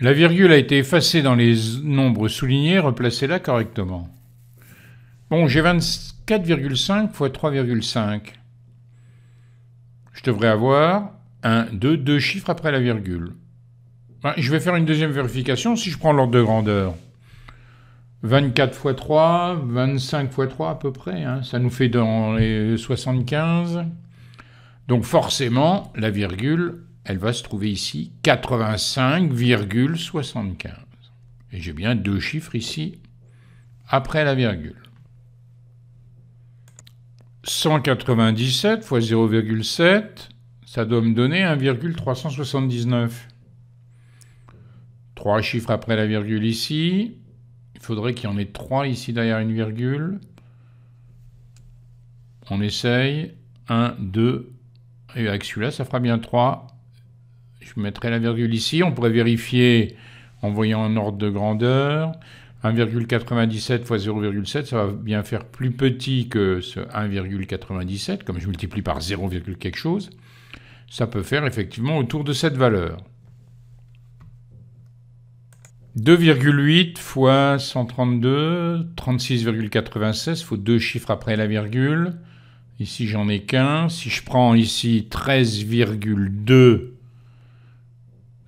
La virgule a été effacée dans les nombres soulignés, replacez-la correctement. Bon, j'ai 24,5 fois 3,5. Je devrais avoir un, 2, 2 chiffres après la virgule. Ben, je vais faire une deuxième vérification si je prends l'ordre de grandeur. 24 fois 3, 25 fois 3 à peu près, hein. ça nous fait dans les 75. Donc forcément, la virgule elle va se trouver ici 85,75. Et j'ai bien deux chiffres ici après la virgule. 197 fois 0,7, ça doit me donner 1,379. Trois chiffres après la virgule ici. Il faudrait qu'il y en ait trois ici derrière une virgule. On essaye. 1, 2. Et avec celui-là, ça fera bien 3 je mettrai la virgule ici. On pourrait vérifier en voyant un ordre de grandeur. 1,97 fois 0,7, ça va bien faire plus petit que ce 1,97, comme je multiplie par 0, quelque chose. Ça peut faire effectivement autour de cette valeur. 2,8 x 132, 36,96, il faut deux chiffres après la virgule. Ici, j'en ai qu'un. Si je prends ici 13,2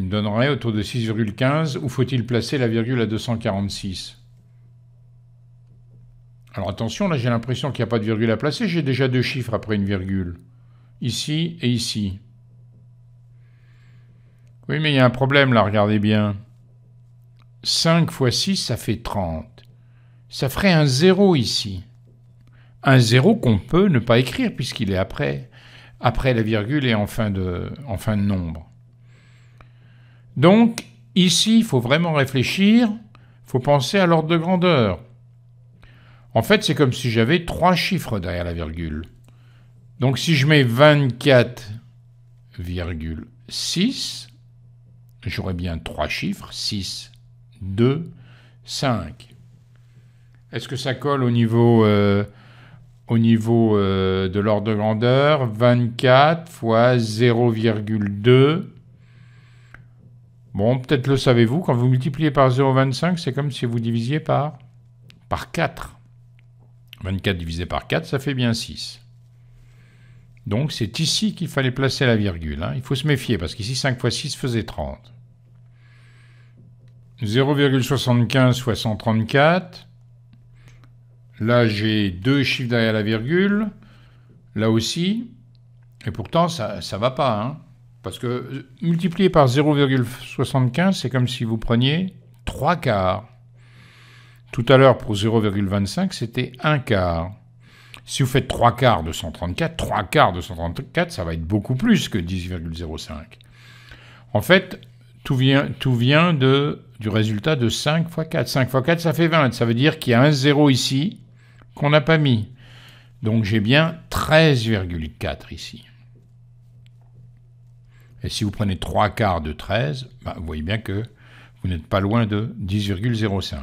me donnerait autour de 6,15, où faut-il placer la virgule à 246 Alors attention, là j'ai l'impression qu'il n'y a pas de virgule à placer, j'ai déjà deux chiffres après une virgule. Ici et ici. Oui, mais il y a un problème là, regardez bien. 5 fois 6, ça fait 30. Ça ferait un 0 ici. Un 0 qu'on peut ne pas écrire puisqu'il est après, après la virgule et en fin de, en fin de nombre. Donc, ici, il faut vraiment réfléchir, il faut penser à l'ordre de grandeur. En fait, c'est comme si j'avais trois chiffres derrière la virgule. Donc, si je mets 24,6, j'aurais bien trois chiffres, 6, 2, 5. Est-ce que ça colle au niveau, euh, au niveau euh, de l'ordre de grandeur 24 fois 0,2 Bon, peut-être le savez-vous, quand vous multipliez par 0,25, c'est comme si vous divisiez par, 4. 24 divisé par 4, ça fait bien 6. Donc c'est ici qu'il fallait placer la virgule. Hein. Il faut se méfier, parce qu'ici 5 fois 6 faisait 30. 0,75 fois 134. Là, j'ai deux chiffres derrière la virgule. Là aussi. Et pourtant, ça ne va pas. Hein. Parce que euh, multiplié par 0,75, c'est comme si vous preniez 3 quarts. Tout à l'heure, pour 0,25, c'était 1 quart. Si vous faites 3 quarts de 134, 3 quarts de 134, ça va être beaucoup plus que 10,05. En fait, tout vient, tout vient de, du résultat de 5 fois 4. 5 fois 4, ça fait 20. Ça veut dire qu'il y a un 0 ici qu'on n'a pas mis. Donc j'ai bien 13,4 ici. Et si vous prenez 3 quarts de 13, bah, vous voyez bien que vous n'êtes pas loin de 10,05.